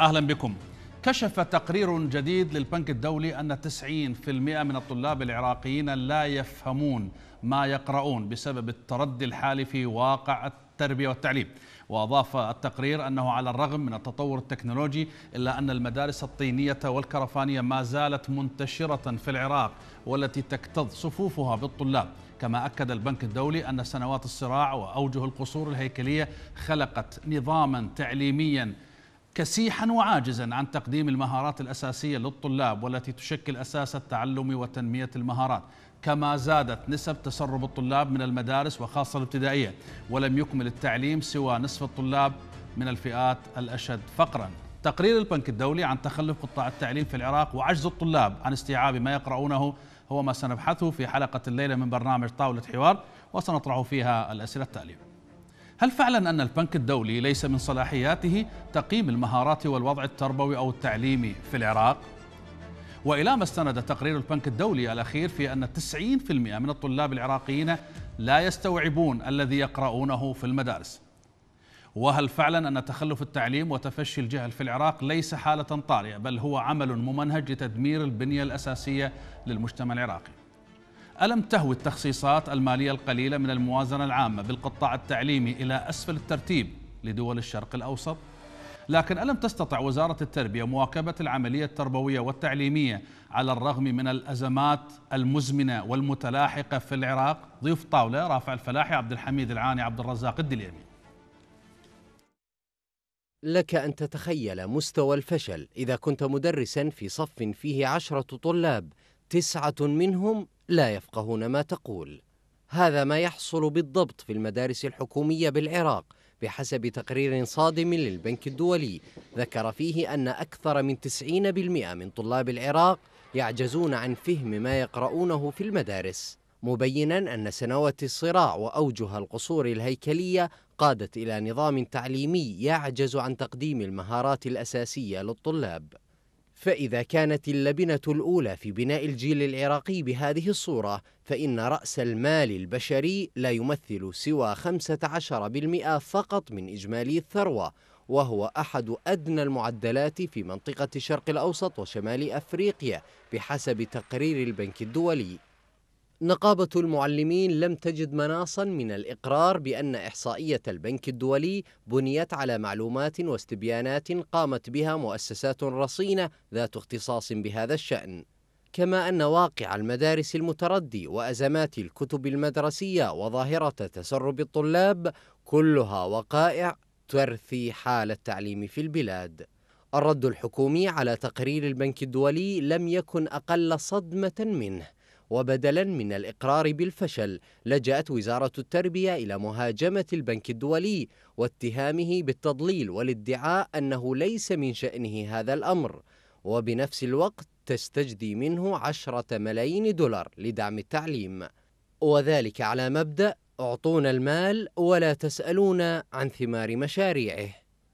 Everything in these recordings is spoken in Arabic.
أهلا بكم كشف تقرير جديد للبنك الدولي أن 90% من الطلاب العراقيين لا يفهمون ما يقرؤون بسبب التردي الحالي في واقع التربية والتعليم وأضاف التقرير أنه على الرغم من التطور التكنولوجي إلا أن المدارس الطينية والكرفانية ما زالت منتشرة في العراق والتي تكتظ صفوفها بالطلاب كما أكد البنك الدولي أن سنوات الصراع وأوجه القصور الهيكلية خلقت نظاما تعليميا كسيحا وعاجزا عن تقديم المهارات الأساسية للطلاب والتي تشكل أساس التعلم وتنمية المهارات كما زادت نسب تسرب الطلاب من المدارس وخاصة الابتدائية ولم يكمل التعليم سوى نصف الطلاب من الفئات الأشد فقرا تقرير البنك الدولي عن تخلف قطاع التعليم في العراق وعجز الطلاب عن استيعاب ما يقرؤونه هو ما سنبحثه في حلقة الليلة من برنامج طاولة حوار وسنطرح فيها الأسئلة التالية هل فعلا أن البنك الدولي ليس من صلاحياته تقييم المهارات والوضع التربوي أو التعليمي في العراق؟ وإلى ما استند تقرير البنك الدولي الأخير في أن 90% من الطلاب العراقيين لا يستوعبون الذي يقرؤونه في المدارس وهل فعلا أن تخلف التعليم وتفشي الجهل في العراق ليس حالة طارئة بل هو عمل ممنهج لتدمير البنية الأساسية للمجتمع العراقي ألم تهوي التخصيصات المالية القليلة من الموازنة العامة بالقطاع التعليمي إلى أسفل الترتيب لدول الشرق الأوسط؟ لكن ألم تستطع وزارة التربية مواكبة العملية التربوية والتعليمية على الرغم من الأزمات المزمنة والمتلاحقة في العراق؟ ضيف طاولة رافع الفلاحي عبد الحميد العاني عبد الرزاق الدليمي لك أن تتخيل مستوى الفشل إذا كنت مدرسا في صف فيه عشرة طلاب تسعة منهم لا يفقهون ما تقول هذا ما يحصل بالضبط في المدارس الحكومية بالعراق بحسب تقرير صادم للبنك الدولي ذكر فيه أن أكثر من 90% من طلاب العراق يعجزون عن فهم ما يقرؤونه في المدارس مبينا أن سنوات الصراع وأوجه القصور الهيكلية قادت إلى نظام تعليمي يعجز عن تقديم المهارات الأساسية للطلاب فإذا كانت اللبنة الأولى في بناء الجيل العراقي بهذه الصورة فإن رأس المال البشري لا يمثل سوى 15% فقط من إجمالي الثروة وهو أحد أدنى المعدلات في منطقة الشرق الأوسط وشمال أفريقيا بحسب تقرير البنك الدولي نقابة المعلمين لم تجد مناصا من الإقرار بأن إحصائية البنك الدولي بنيت على معلومات واستبيانات قامت بها مؤسسات رصينة ذات اختصاص بهذا الشأن كما أن واقع المدارس المتردي وأزمات الكتب المدرسية وظاهرة تسرب الطلاب كلها وقائع ترثي حال التعليم في البلاد الرد الحكومي على تقرير البنك الدولي لم يكن أقل صدمة منه وبدلا من الإقرار بالفشل لجأت وزارة التربية إلى مهاجمة البنك الدولي واتهامه بالتضليل والادعاء أنه ليس من شأنه هذا الأمر وبنفس الوقت تستجدي منه عشرة ملايين دولار لدعم التعليم وذلك على مبدأ أعطونا المال ولا تسألون عن ثمار مشاريعه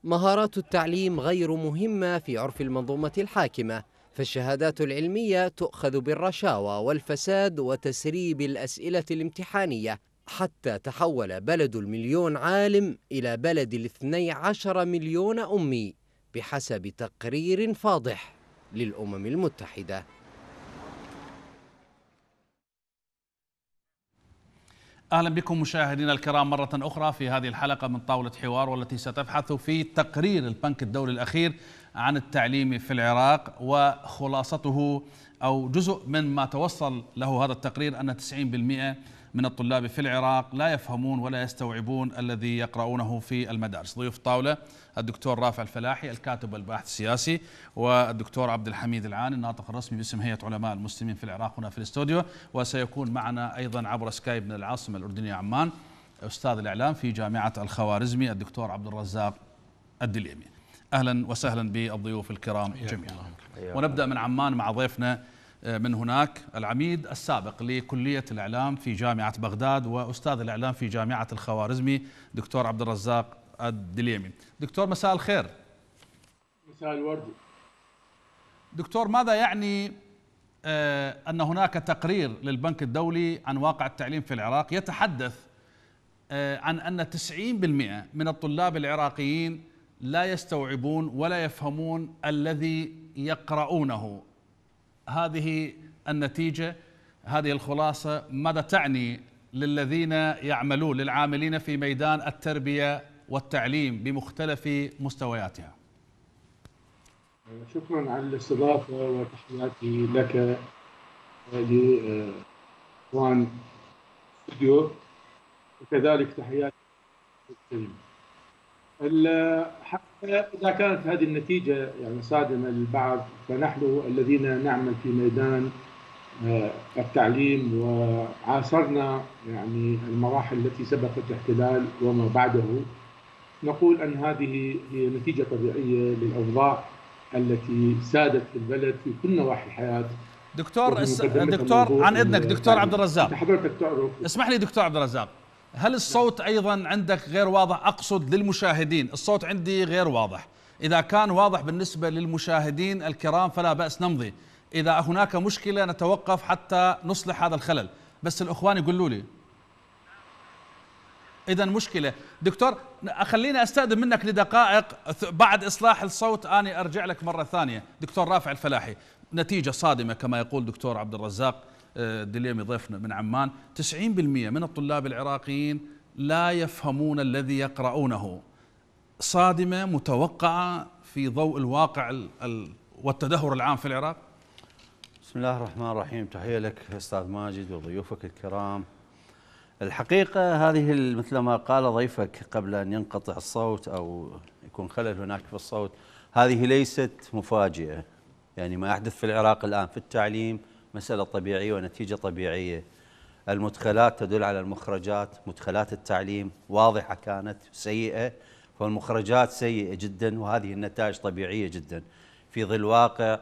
مهارات التعليم غير مهمة في عرف المنظومة الحاكمة فالشهادات العلمية تؤخذ بالرشاوى والفساد وتسريب الأسئلة الامتحانية حتى تحول بلد المليون عالم إلى بلد الاثني عشر مليون أمي بحسب تقرير فاضح للأمم المتحدة اهلا بكم مشاهدينا الكرام مره اخرى في هذه الحلقه من طاوله حوار والتي ستبحث في تقرير البنك الدولي الاخير عن التعليم في العراق وخلاصته أو جزء من ما توصل له هذا التقرير أن 90% من الطلاب في العراق لا يفهمون ولا يستوعبون الذي يقرؤونه في المدارس ضيوف طاولة الدكتور رافع الفلاحي الكاتب والباحث السياسي والدكتور عبد الحميد العان الناطق الرسمي باسم هيئة علماء المسلمين في العراق هنا في الاستوديو وسيكون معنا أيضا عبر سكايب من العاصمة الأردنية عمان أستاذ الإعلام في جامعة الخوارزمي الدكتور عبد الرزاق الدليمي أهلا وسهلا بالضيوف الكرام جميعا ونبدأ من عمان مع ضيفنا آه، من هناك العميد السابق لكلية الإعلام في جامعة بغداد وأستاذ الإعلام في جامعة الخوارزمي دكتور عبد الرزاق الدليمي دكتور مساء الخير مساء الورد دكتور ماذا يعني آه، أن هناك تقرير للبنك الدولي عن واقع التعليم في العراق يتحدث آه، عن أن 90% من الطلاب العراقيين لا يستوعبون ولا يفهمون الذي يقرؤونه هذه النتيجه هذه الخلاصه ماذا تعني للذين يعملون للعاملين في ميدان التربيه والتعليم بمختلف مستوياتها شكرا على الاستضافه وتحياتي لك لاخوان آه، استوديو وكذلك تحياتي للكريم إذا كانت هذه النتيجة يعني صادمة للبعض فنحن الذين نعمل في ميدان آه، التعليم وعاصرنا يعني المراحل التي سبقت الاحتلال وما بعده نقول أن هذه هي نتيجة طبيعية للأوضاع التي سادت في البلد في كل نواحي الحياة دكتور دكتور عن اذنك دكتور عبد الرزاق حضرتك تعرف اسمح لي دكتور عبد الرزاق هل الصوت ايضا عندك غير واضح اقصد للمشاهدين الصوت عندي غير واضح اذا كان واضح بالنسبه للمشاهدين الكرام فلا باس نمضي اذا هناك مشكله نتوقف حتى نصلح هذا الخلل بس الاخوان يقولوا لي اذا مشكله دكتور خليني استاذن منك لدقائق بعد اصلاح الصوت اني ارجع لك مره ثانيه دكتور رافع الفلاحي نتيجه صادمه كما يقول دكتور عبد الرزاق الدليمي ضيفنا من عمان 90% من الطلاب العراقيين لا يفهمون الذي يقرؤونه صادمة متوقعة في ضوء الواقع والتدهور العام في العراق بسم الله الرحمن الرحيم تحية لك أستاذ ماجد وضيوفك الكرام الحقيقة هذه مثل ما قال ضيفك قبل أن ينقطع الصوت أو يكون خلل هناك في الصوت هذه ليست مفاجئة يعني ما أحدث في العراق الآن في التعليم مسألة طبيعية ونتيجة طبيعية المدخلات تدل على المخرجات مدخلات التعليم واضحة كانت سيئة فالمخرجات سيئة جدا وهذه النتائج طبيعية جدا في ظل واقع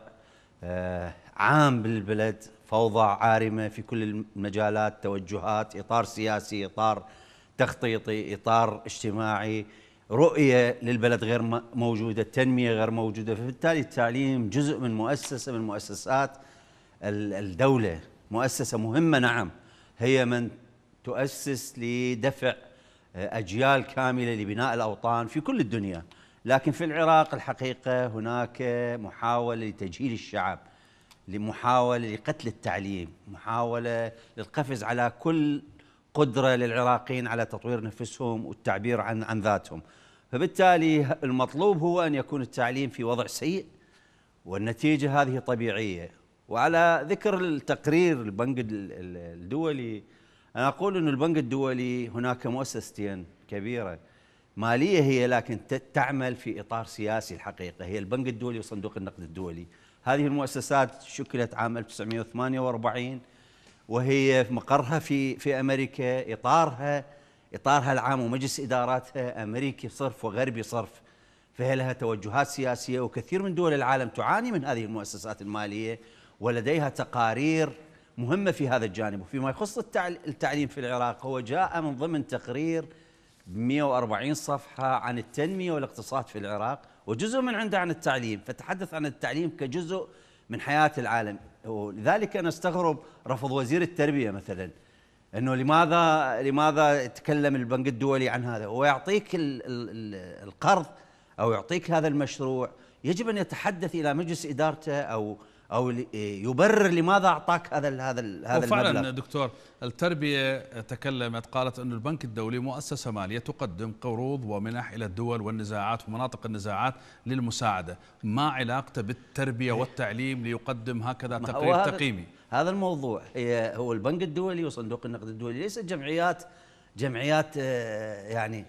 آه، عام بالبلد فوضى عارمة في كل المجالات توجهات إطار سياسي إطار تخطيطي إطار اجتماعي رؤية للبلد غير موجودة تنمية غير موجودة فبالتالي التعليم جزء من مؤسسة من مؤسسات الدولة مؤسسة مهمة نعم هي من تؤسس لدفع آه، أجيال كاملة لبناء الأوطان في كل الدنيا لكن في العراق الحقيقة هناك محاولة لتجهيل الشعب لمحاولة لقتل التعليم محاولة للقفز على كل قدرة للعراقيين على تطوير نفسهم والتعبير عن عن ذاتهم فبالتالي المطلوب هو أن يكون التعليم في وضع سيء والنتيجة هذه طبيعية وعلى ذكر التقرير البنك الدولي أنا أقول أن البنك الدولي هناك مؤسستين كبيرة مالية هي لكن تعمل في إطار سياسي الحقيقة هي البنك الدولي وصندوق النقد الدولي هذه المؤسسات شكلت عام 1948 وهي مقرها في في أمريكا إطارها إطارها العام ومجلس إداراتها أمريكي صرف وغربي صرف فهي لها توجهات سياسية وكثير من دول العالم تعاني من هذه المؤسسات المالية ولديها تقارير مهمة في هذا الجانب وفيما يخص التعليم في العراق هو جاء من ضمن تقرير 140 صفحة عن التنمية والاقتصاد في العراق وجزء من عنده عن التعليم فتحدث عن التعليم كجزء من حياة العالم ولذلك أنا استغرب رفض وزير التربية مثلا أنه لماذا لماذا تكلم البنك الدولي عن هذا ويعطيك القرض أو يعطيك هذا المشروع يجب أن يتحدث إلى مجلس إدارته أو او إيه، يبرر لماذا اعطاك هذا هذا هذا المبلغ هذا وفعلا دكتور التربيه تكلمت قالت ان البنك الدولي مؤسسه ماليه تقدم قروض ومنح الى الدول والنزاعات ومناطق النزاعات للمساعده ما علاقته بالتربيه إيه. والتعليم ليقدم هكذا تقرير هذا تقييمي هذا الموضوع هي هو البنك الدولي وصندوق النقد الدولي ليست جمعيات جمعيات آه، يعني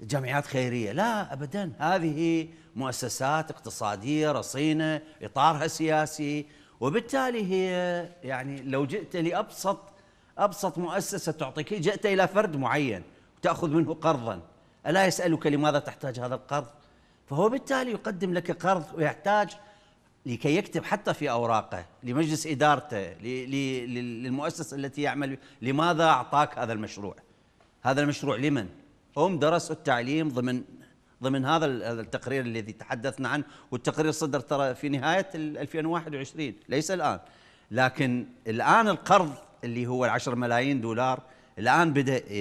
جمعيات خيريه لا ابدا هذه مؤسسات اقتصاديه رصينه اطارها سياسي وبالتالي هي يعني لو جئت لابسط ابسط مؤسسه تعطيك جئت الى فرد معين وتاخذ منه قرضا الا يسالك لماذا تحتاج هذا القرض فهو بالتالي يقدم لك قرض ويحتاج لكي يكتب حتى في اوراقه لمجلس ادارته للمؤسسه التي يعمل لماذا اعطاك هذا المشروع هذا المشروع لمن هم درسوا التعليم ضمن ضمن هذا التقرير الذي تحدثنا عنه والتقرير صدر ترى في نهاية 2021 ليس الآن لكن الآن القرض اللي هو العشر ملايين دولار الآن بدأ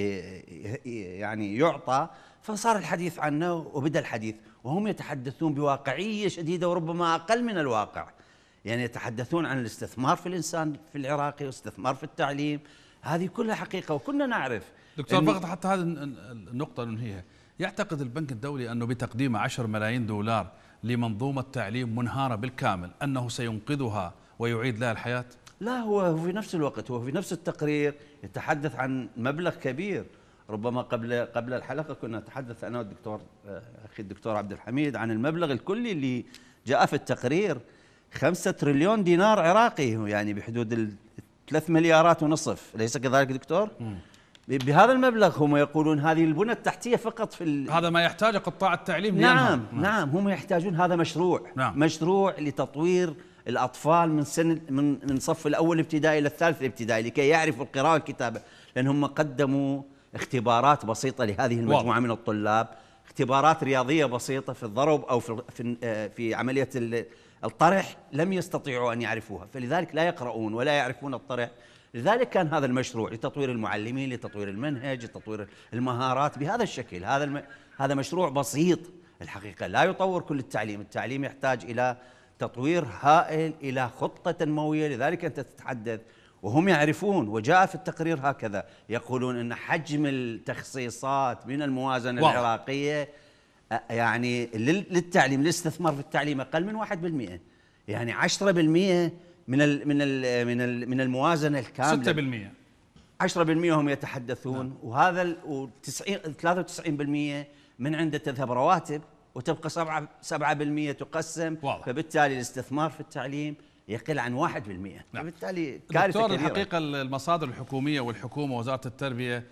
يعني يعطى فصار الحديث عنه وبدأ الحديث وهم يتحدثون بواقعية شديدة وربما أقل من الواقع يعني يتحدثون عن الاستثمار في الإنسان في العراقي واستثمار في التعليم هذه كلها حقيقة وكنا نعرف دكتور فقط حتى هذه النقطة ننهيها يعتقد البنك الدولي أنه بتقديم 10 ملايين دولار لمنظومة تعليم منهارة بالكامل أنه سينقذها ويعيد لها الحياة؟ لا هو في نفس الوقت هو في نفس التقرير يتحدث عن مبلغ كبير ربما قبل قبل الحلقة كنا نتحدث أنا والدكتور آه، أخي الدكتور عبد الحميد عن المبلغ الكلي اللي جاء في التقرير خمسة تريليون دينار عراقي يعني بحدود الثلاث مليارات ونصف أليس كذلك دكتور؟ م. بهذا المبلغ هم يقولون هذه البنى التحتيه فقط في ال... هذا ما يحتاجه قطاع التعليم نعم نعم, نعم هم يحتاجون هذا مشروع نعم. مشروع لتطوير الاطفال من سن من من صف الاول ابتدائي الى الثالث ابتدائي لكي يعرفوا القراءه والكتابه لان هم قدموا اختبارات بسيطه لهذه المجموعه من الطلاب اختبارات رياضيه بسيطه في الضرب او في في, في عمليه الطرح لم يستطيعوا ان يعرفوها فلذلك لا يقرؤون ولا يعرفون الطرح لذلك كان هذا المشروع لتطوير المعلمين لتطوير المنهج لتطوير المهارات بهذا الشكل هذا الم... هذا مشروع بسيط الحقيقة لا يطور كل التعليم التعليم يحتاج إلى تطوير هائل إلى خطة تنموية لذلك أنت تتحدث وهم يعرفون وجاء في التقرير هكذا يقولون أن حجم التخصيصات من الموازنة واو. العراقية يعني للتعليم الاستثمار في التعليم أقل من 1% يعني 10% من الـ من الـ من الـ من الموازنه الكامله 6% 10% هم يتحدثون نعم. وهذا ال 90 93% من عنده تذهب رواتب وتبقى 7 7% تقسم واضح. فبالتالي الاستثمار في التعليم يقل عن 1% نعم. فبالتالي كارثه دكتور كبيرة. الحقيقه المصادر الحكوميه والحكومه ووزاره التربيه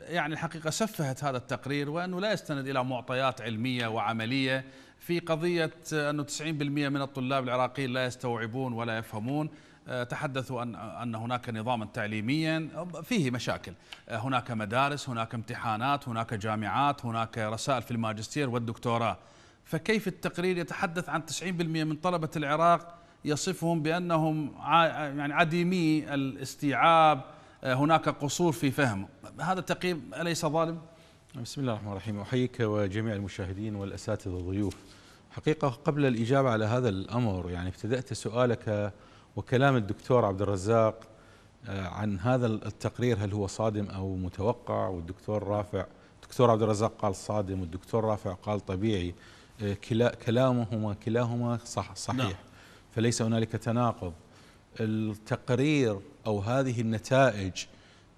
يعني الحقيقه سفهت هذا التقرير وانه لا يستند الى معطيات علميه وعمليه في قضية أن 90% من الطلاب العراقيين لا يستوعبون ولا يفهمون آه، تحدثوا أن, أن هناك نظاما تعليميا فيه مشاكل آه، هناك مدارس هناك امتحانات هناك جامعات هناك رسائل في الماجستير والدكتوراه فكيف التقرير يتحدث عن 90% من طلبة العراق يصفهم بأنهم يعني عديمي الاستيعاب آه، هناك قصور في فهم هذا التقييم أليس ظالم؟ بسم الله الرحمن الرحيم أحييك وجميع المشاهدين والأساتذة الضيوف حقيقة قبل الإجابة على هذا الأمر يعني ابتدأت سؤالك وكلام الدكتور عبد الرزاق آه، عن هذا التقرير هل هو صادم أو متوقع والدكتور رافع الدكتور عبد الرزاق قال صادم والدكتور رافع قال طبيعي آه، كلا كلامهما كلاهما صح صحيح نعم. فليس هنالك تناقض التقرير أو هذه النتائج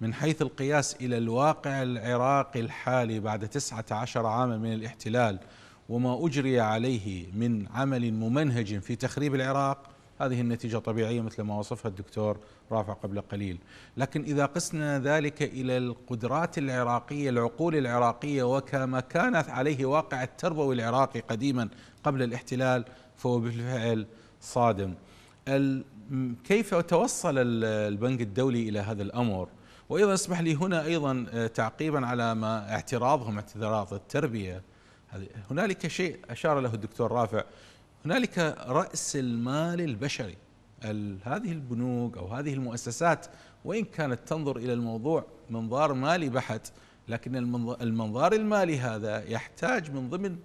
من حيث القياس إلى الواقع العراقي الحالي بعد 19 عاما من الاحتلال وما أجري عليه من عمل ممنهج في تخريب العراق هذه النتيجة طبيعية مثل ما وصفها الدكتور رافع قبل قليل لكن إذا قسنا ذلك إلى القدرات العراقية العقول العراقية وكما كان عليه واقع التربوي العراقي قديما قبل الاحتلال فهو بالفعل صادم كيف توصل البنك الدولي إلى هذا الأمر وايضا اسمح لي هنا ايضا آه، تعقيبا على ما اعتراضهم اعتراض التربيه هنالك شيء اشار له الدكتور رافع هنالك راس المال البشري هذه البنوك او هذه المؤسسات وان كانت تنظر الى الموضوع منظار مالي بحت لكن المنظار المالي هذا يحتاج من ضمن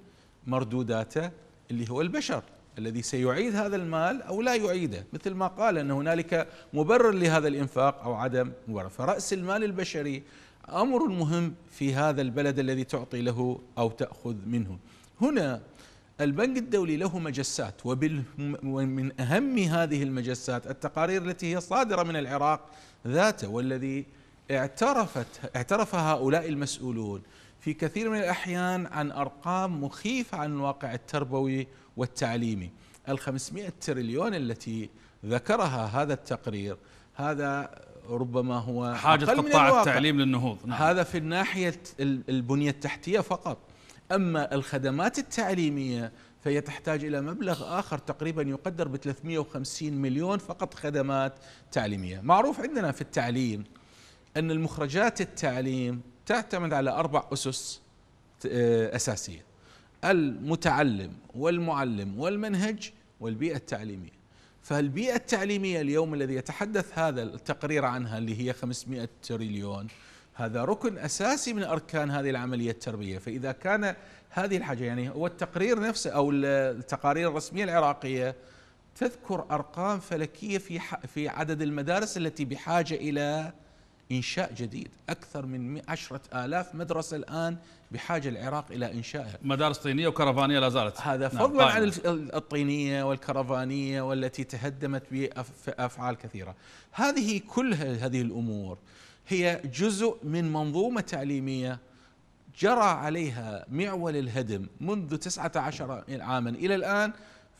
مردوداته اللي هو البشر الذي سيعيد هذا المال او لا يعيده مثل ما قال ان هنالك مبرر لهذا الانفاق او عدم مبرر فراس المال البشري امر مهم في هذا البلد الذي تعطي له او تاخذ منه هنا البنك الدولي له مجسات ومن اهم هذه المجسات التقارير التي هي صادره من العراق ذاته والذي اعترفت اعترف هؤلاء المسؤولون في كثير من الاحيان عن ارقام مخيفه عن الواقع التربوي والتعليمي الخمسمائة تريليون التي ذكرها هذا التقرير هذا ربما هو حاجة قطاع التعليم للنهوض نعم. هذا في الناحية البنية التحتية فقط أما الخدمات التعليمية فهي تحتاج إلى مبلغ آخر تقريبا يقدر ب 350 مليون فقط خدمات تعليمية معروف عندنا في التعليم أن المخرجات التعليم تعتمد على أربع أسس آه، أساسية المتعلم والمعلم والمنهج والبيئة التعليمية فالبيئة التعليمية اليوم الذي يتحدث هذا التقرير عنها اللي هي 500 تريليون هذا ركن أساسي من أركان هذه العملية التربية فإذا كان هذه الحاجة يعني هو التقرير نفسه أو التقارير الرسمية العراقية تذكر أرقام فلكية في في عدد المدارس التي بحاجة إلى إنشاء جديد أكثر من عشرة آلاف مدرسة الآن بحاجة العراق إلى إنشائها مدارس طينية وكرفانية لا زالت هذا نعم، فضلا عن الطينية والكرفانية والتي تهدمت بأفعال كثيرة هذه كل هذه الأمور هي جزء من منظومة تعليمية جرى عليها معول الهدم منذ 19 عاما إلى الآن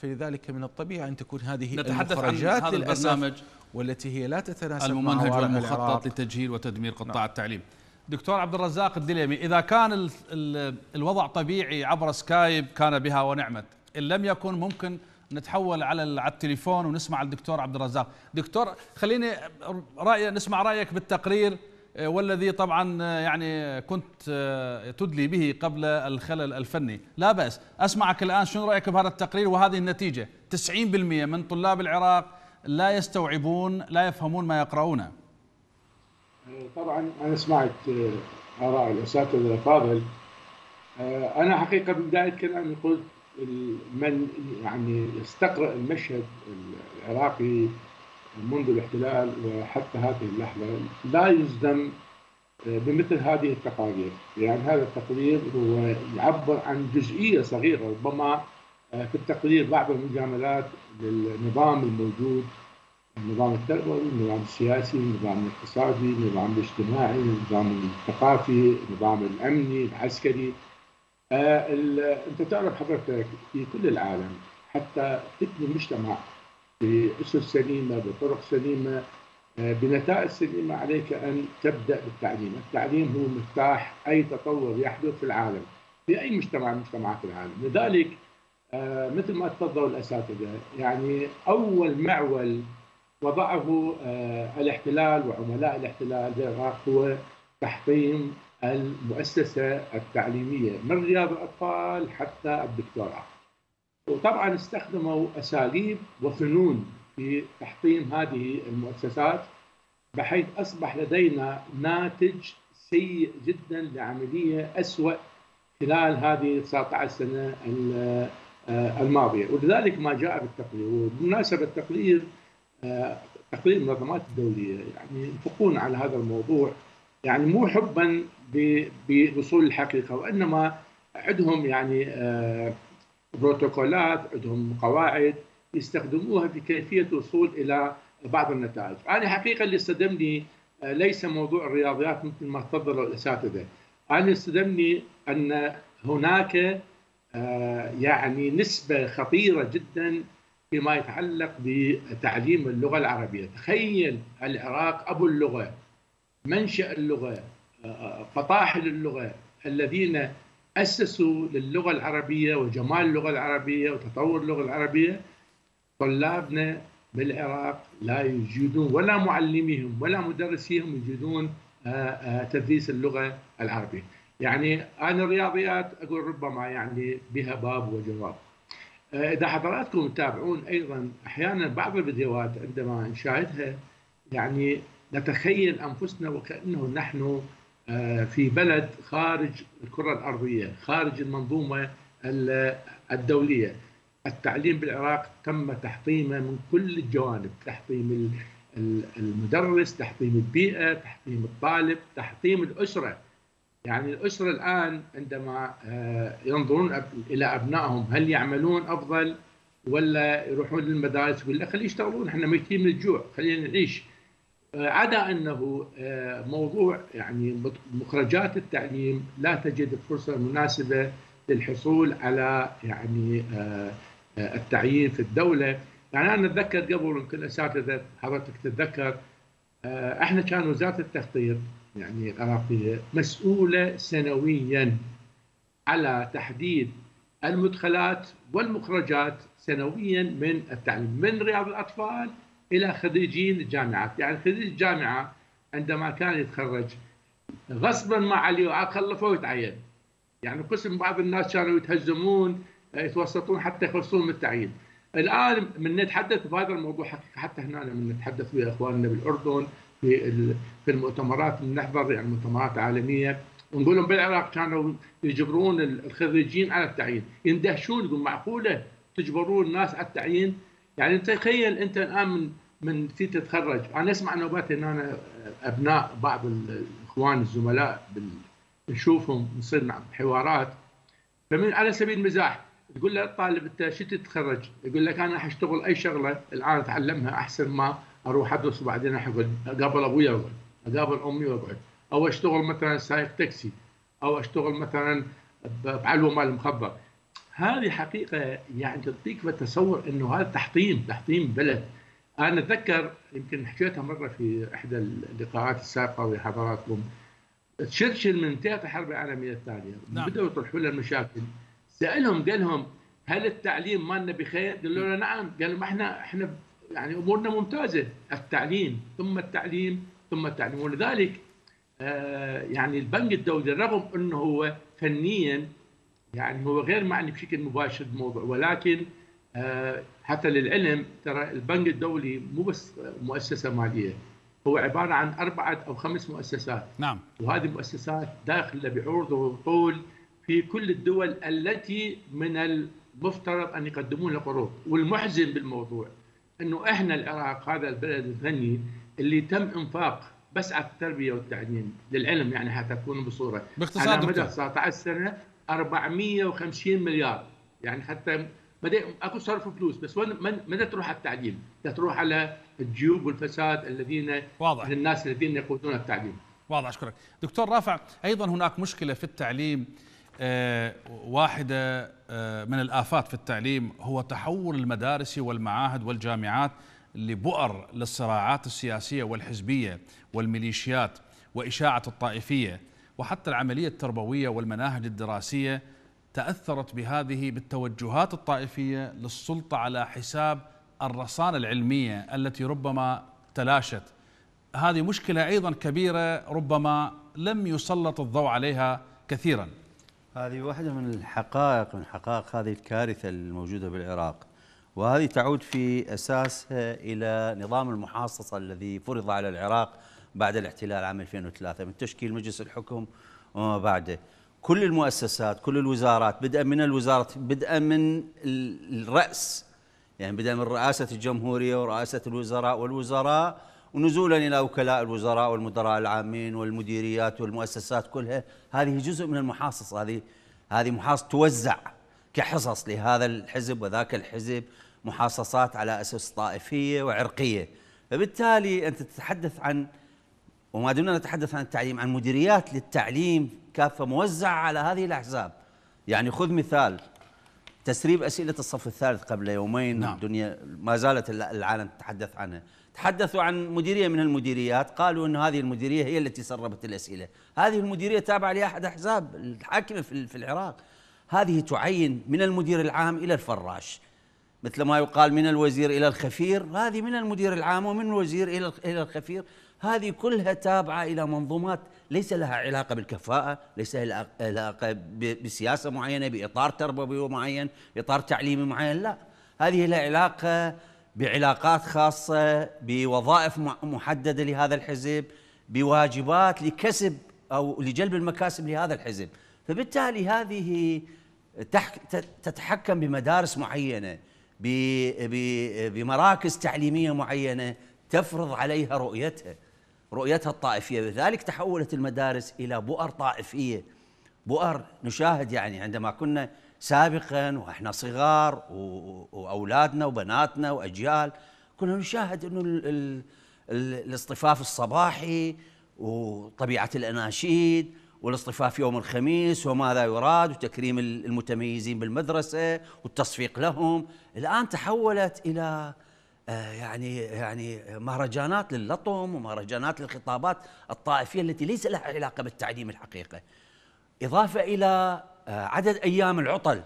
فلذلك من الطبيعي أن تكون هذه نتحدث المخرجات عن هذا البرنامج والتي هي لا تتناسب الممنهج والمخطط لتجهيل وتدمير قطاع نعم. التعليم دكتور عبد الرزاق الدليمي إذا كان الـ الـ الوضع طبيعي عبر سكايب كان بها ونعمت إن لم يكن ممكن نتحول على على التليفون ونسمع الدكتور عبد الرزاق دكتور خليني رأي نسمع رأيك بالتقرير آه، والذي طبعا آه، يعني كنت آه، تدلي به قبل الخلل الفني لا بأس أسمعك الآن شنو رأيك بهذا التقرير وهذه النتيجة 90% من طلاب العراق لا يستوعبون لا يفهمون ما يقرؤونه طبعا أنا سمعت آراء الأساتذة الأفاضل أنا حقيقة بداية كلامي قلت من يعني يستقرأ المشهد العراقي منذ الاحتلال وحتى هذه اللحظة لا يلزم آه، بمثل هذه التقارير يعني هذا التقرير هو يعبر عن جزئية صغيرة ربما آه، في التقرير بعض المجاملات للنظام الموجود النظام التربوي، النظام السياسي، النظام الاقتصادي، النظام الاجتماعي، النظام الثقافي، النظام الامني، العسكري. آه، انت تعرف حضرتك في كل العالم حتى تبني مجتمع بأسس سليمة بطرق سليمة آه، بنتائج سليمة عليك أن تبدأ بالتعليم التعليم هو مفتاح أي تطور يحدث في العالم في أي مجتمع من مجتمعات العالم لذلك آه، مثل ما تفضلوا الأساتذة يعني أول معول وضعه آه، الاحتلال وعملاء الاحتلال بالعراق هو تحطيم المؤسسة التعليمية من رياض الأطفال حتى الدكتوراه وطبعا استخدموا اساليب وفنون في تحطيم هذه المؤسسات بحيث اصبح لدينا ناتج سيء جدا لعمليه اسوء خلال هذه 19 سنه آه، الماضيه ولذلك ما جاء بالتقرير وبمناسبه التقرير آه، تقرير المنظمات الدوليه يعني ينفقون على هذا الموضوع يعني مو حبا بوصول الحقيقه وانما عندهم يعني آه، بروتوكولات عندهم قواعد يستخدموها في كيفيه الوصول الى بعض النتائج. انا حقيقه اللي صدمني آه، ليس موضوع الرياضيات مثل ما تفضلوا الاساتذه. انا صدمني ان هناك آه، يعني نسبه خطيره جدا فيما يتعلق بتعليم اللغه العربيه، تخيل العراق ابو اللغه منشا اللغه آه، فطاحل اللغه الذين أسسوا للغة العربية وجمال اللغة العربية وتطور اللغة العربية طلابنا بالعراق لا يجيدون ولا معلميهم ولا مدرسيهم يجيدون آه، آه، تدريس اللغة العربية يعني أنا الرياضيات أقول ربما يعني بها باب وجواب آه، إذا حضراتكم تتابعون أيضا أحيانا بعض الفيديوهات عندما نشاهدها يعني نتخيل أنفسنا وكأنه نحن آه، في بلد خارج الكرة الأرضية خارج المنظومة الدولية التعليم بالعراق تم تحطيمه من كل الجوانب تحطيم المدرس تحطيم البيئة تحطيم الطالب تحطيم الأسرة يعني الأسرة الآن عندما آه، ينظرون إلى أبنائهم هل يعملون أفضل ولا يروحون للمدارس يقول لا خليه يشتغلون احنا ميتين من الجوع خلينا نعيش عدا انه آه، موضوع يعني مخرجات التعليم لا تجد الفرصه المناسبه للحصول على يعني آه، آه، التعيين في الدوله، يعني انا اتذكر قبل يمكن اساتذه حضرتك تتذكر احنا كان وزاره التخطيط يعني العراقيه مسؤوله سنويا على تحديد المدخلات والمخرجات سنويا من التعليم من رياض الاطفال إلى خريجين الجامعات يعني خريج الجامعة عندما كان يتخرج غصبا ما عليه وعاد ويتعين يعني قسم بعض الناس كانوا يتهزمون آه، يتوسطون حتى يخلصون من التعيين الان من نتحدث بهذا الموضوع حقيقه حتى هنا من نتحدث ويا اخواننا بالاردن في في المؤتمرات نحضر يعني مؤتمرات عالميه ونقول لهم بالعراق كانوا يجبرون الخريجين على التعيين يندهشون يقول معقوله تجبرون الناس على التعيين يعني تخيل انت الان من من تتخرج انا اسمع نوبات ان انا ابناء بعض الاخوان الزملاء بال... نشوفهم نصير مع حوارات فمن على سبيل المزاح تقول له الطالب انت شو تتخرج؟ يقول لك انا حاشتغل اي شغله الان اتعلمها احسن ما اروح ادرس وبعدين اقعد اقابل ابوي واقعد اقابل امي واقعد او اشتغل مثلا سائق تاكسي او اشتغل مثلا بعلوه مال مخبر هذه حقيقه يعني تعطيك تصور انه هذا تحطيم تحطيم بلد انا اتذكر يمكن حكيتها مره في احدى اللقاءات السابقه وحضراتكم تشرشل من انتهت الحرب العالميه الثانيه نعم. بداوا يطرحوا له المشاكل سالهم قال لهم هل التعليم مالنا بخير؟ قالوا له نعم قالوا ما احنا احنا يعني امورنا ممتازه التعليم ثم التعليم ثم التعليم ولذلك آه يعني البنك الدولي رغم انه هو فنيا يعني هو غير معني بشكل مباشر بالموضوع ولكن آه، حتى للعلم ترى البنك الدولي مو بس مؤسسه ماليه هو عباره عن اربعه او خمس مؤسسات نعم وهذه المؤسسات داخله بعروض وبطول في كل الدول التي من المفترض ان يقدمون قروض والمحزن بالموضوع انه احنا العراق هذا البلد الغني اللي تم انفاق بس على التربيه والتعليم للعلم يعني حتى تكون بصوره باختصار على مدى 19 سنه 450 مليار يعني حتى بدأ اكو صرف فلوس بس وين من من تروح على التعليم؟ تروح على الجيوب والفساد الذين واضح الناس الذين يقودون التعليم واضح اشكرك دكتور رافع ايضا هناك مشكله في التعليم آه، واحده آه، من الافات في التعليم هو تحول المدارس والمعاهد والجامعات لبؤر للصراعات السياسيه والحزبيه والميليشيات واشاعه الطائفيه وحتى العمليه التربويه والمناهج الدراسيه تاثرت بهذه بالتوجهات الطائفيه للسلطه على حساب الرصانه العلميه التي ربما تلاشت. هذه مشكله ايضا كبيره ربما لم يسلط الضوء عليها كثيرا. هذه واحده من الحقائق من حقائق هذه الكارثه الموجوده بالعراق. وهذه تعود في اساسها الى نظام المحاصصه الذي فرض على العراق بعد الاحتلال عام 2003 من تشكيل مجلس الحكم وما بعده. كل المؤسسات كل الوزارات بدءا من الوزارة بدءا من الرأس يعني بدءا من رئاسة الجمهورية ورئاسة الوزراء والوزراء ونزولا إلى وكلاء الوزراء والمدراء العامين والمديريات والمؤسسات كلها هذه جزء من المحاصص هذه هذه محاصص توزع كحصص لهذا الحزب وذاك الحزب محاصصات على أسس طائفية وعرقية فبالتالي أنت تتحدث عن وما دمنا نتحدث عن التعليم عن مديريات للتعليم كافه موزعه على هذه الاحزاب يعني خذ مثال تسريب اسئله الصف الثالث قبل يومين نعم. الدنيا ما زالت العالم تتحدث عنها تحدثوا عن مديريه من المديريات قالوا ان هذه المديريه هي التي سربت الاسئله هذه المديريه تابعه لاحد احزاب الحاكمه في العراق هذه تعين من المدير العام الى الفراش مثل ما يقال من الوزير الى الخفير هذه من المدير العام ومن الوزير الى الخفير هذه كلها تابعة إلى منظومات ليس لها علاقة بالكفاءة ليس لها علاقة بسياسة معينة بإطار تربوي معين إطار تعليمي معين لا هذه لها علاقة بعلاقات خاصة بوظائف محددة لهذا الحزب بواجبات لكسب أو لجلب المكاسب لهذا الحزب فبالتالي هذه تتحكم بمدارس معينة بمراكز تعليمية معينة تفرض عليها رؤيتها رؤيتها الطائفية لذلك تحولت المدارس إلى بؤر طائفية بؤر نشاهد يعني عندما كنا سابقا وإحنا صغار وأولادنا وبناتنا وأجيال كنا نشاهد أنه الاصطفاف الصباحي وطبيعة الأناشيد والاصطفاف يوم الخميس وماذا يراد وتكريم المتميزين بالمدرسة والتصفيق لهم الآن تحولت إلى آه، يعني يعني مهرجانات للطم ومهرجانات للخطابات الطائفيه التي ليس لها علاقه بالتعليم الحقيقه. اضافه الى آه، عدد ايام العطل.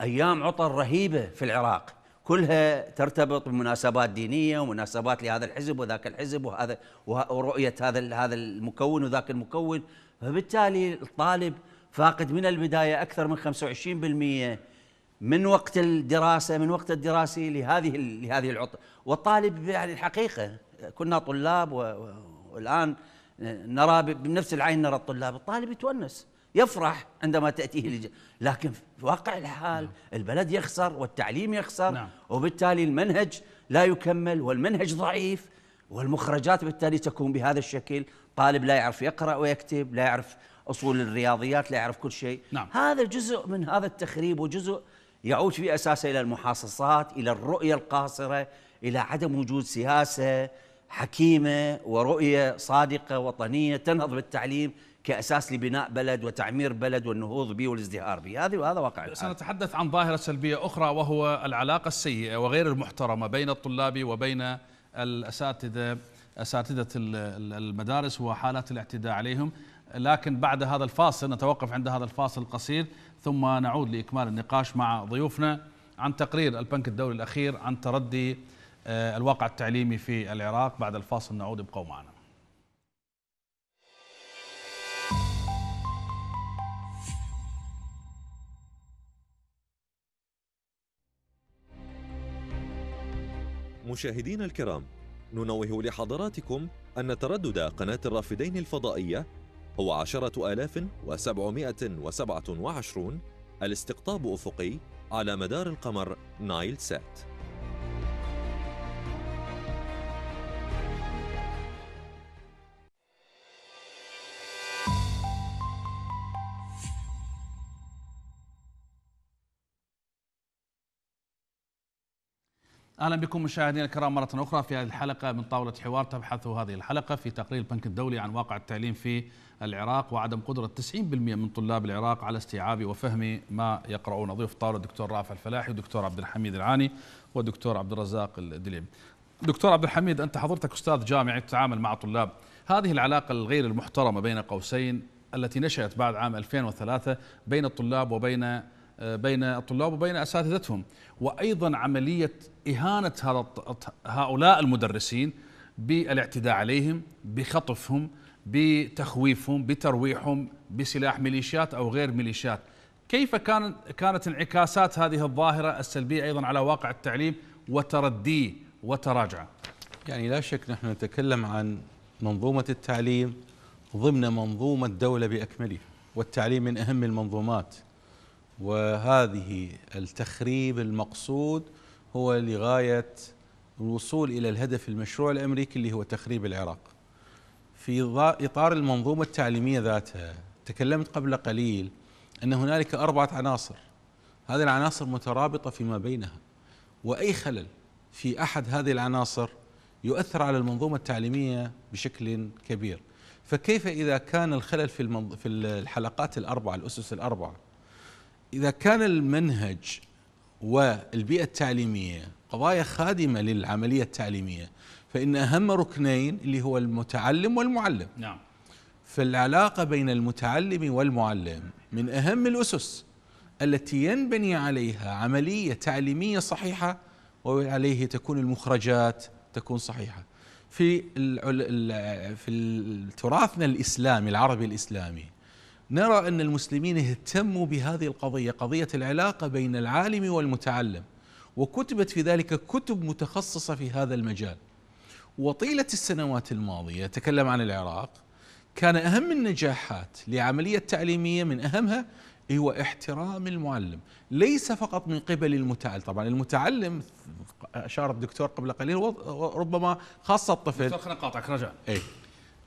ايام عطل رهيبه في العراق، كلها ترتبط بمناسبات دينيه ومناسبات لهذا الحزب وذاك الحزب وهذا ورؤيه هذا هذا المكون وذاك المكون، فبالتالي الطالب فاقد من البدايه اكثر من 25% من وقت الدراسة من وقت الدراسة لهذه لهذه العطلة والطالب يعني الحقيقة كنا طلاب والآن نرى بنفس العين نرى الطلاب الطالب يتونس يفرح عندما تأتيه لكن في واقع الحال نعم. البلد يخسر والتعليم يخسر نعم. وبالتالي المنهج لا يكمل والمنهج ضعيف والمخرجات بالتالي تكون بهذا الشكل طالب لا يعرف يقرأ ويكتب لا يعرف أصول الرياضيات لا يعرف كل شيء نعم. هذا جزء من هذا التخريب وجزء يعود في اساسه الى المحاصصات، الى الرؤيه القاصره، الى عدم وجود سياسه حكيمه ورؤيه صادقه وطنيه تنهض بالتعليم كاساس لبناء بلد وتعمير بلد والنهوض به والازدهار به، هذه وهذا واقع الحال. سنتحدث عن ظاهره سلبيه اخرى وهو العلاقه السيئه وغير المحترمه بين الطلاب وبين الاساتذه اساتذه المدارس وحالات الاعتداء عليهم، لكن بعد هذا الفاصل نتوقف عند هذا الفاصل القصير ثم نعود لإكمال النقاش مع ضيوفنا عن تقرير البنك الدولي الأخير عن تردي آه، الواقع التعليمي في العراق بعد الفاصل نعود ابقوا معنا مشاهدينا الكرام ننوه لحضراتكم أن تردد قناة الرافدين الفضائية هو عشرة آلاف وسبعمائة وسبعة وعشرون الاستقطاب أفقي على مدار القمر نايل سات اهلا بكم مشاهدينا الكرام مره اخرى في هذه الحلقه من طاوله حوار تبحث هذه الحلقه في تقرير البنك الدولي عن واقع التعليم في العراق وعدم قدرة 90% من طلاب العراق على استيعاب وفهم ما يقرؤون ضيوف طاولة الدكتور رافع الفلاحي والدكتور عبد الحميد العاني والدكتور عبد الرزاق الدليم دكتور عبد الحميد أنت حضرتك أستاذ جامعي تتعامل مع طلاب هذه العلاقة الغير المحترمة بين قوسين التي نشأت بعد عام 2003 بين الطلاب وبين آه، بين الطلاب وبين اساتذتهم وايضا عمليه اهانه هؤلاء المدرسين بالاعتداء عليهم بخطفهم بتخويفهم بترويحهم بسلاح ميليشيات او غير ميليشيات كيف كان كانت انعكاسات هذه الظاهره السلبيه ايضا على واقع التعليم وترديه وتراجعه يعني لا شك نحن نتكلم عن منظومه التعليم ضمن منظومه الدوله باكملها والتعليم من اهم المنظومات وهذه التخريب المقصود هو لغايه الوصول الى الهدف المشروع الامريكي اللي هو تخريب العراق في إطار المنظومة التعليمية ذاتها تكلمت قبل قليل أن هنالك أربعة عناصر هذه العناصر مترابطة فيما بينها وأي خلل في أحد هذه العناصر يؤثر على المنظومة التعليمية بشكل كبير فكيف إذا كان الخلل في, المنظ... في الحلقات الأربعة الأسس الأربعة إذا كان المنهج والبيئة التعليمية قضايا خادمة للعملية التعليمية فإن أهم ركنين اللي هو المتعلم والمعلم نعم فالعلاقة بين المتعلم والمعلم من أهم الأسس التي ينبني عليها عملية تعليمية صحيحة وعليه تكون المخرجات تكون صحيحة في في تراثنا الإسلامي العربي الإسلامي نرى أن المسلمين اهتموا بهذه القضية قضية العلاقة بين العالم والمتعلم وكتبت في ذلك كتب متخصصة في هذا المجال وطيلة السنوات الماضية تكلم عن العراق كان أهم النجاحات لعملية تعليمية من أهمها هو احترام المعلم ليس فقط من قبل المتعلم طبعا المتعلم أشار الدكتور قبل قليل ربما خاصة الطفل دكتور خليني أقاطعك رجاء أي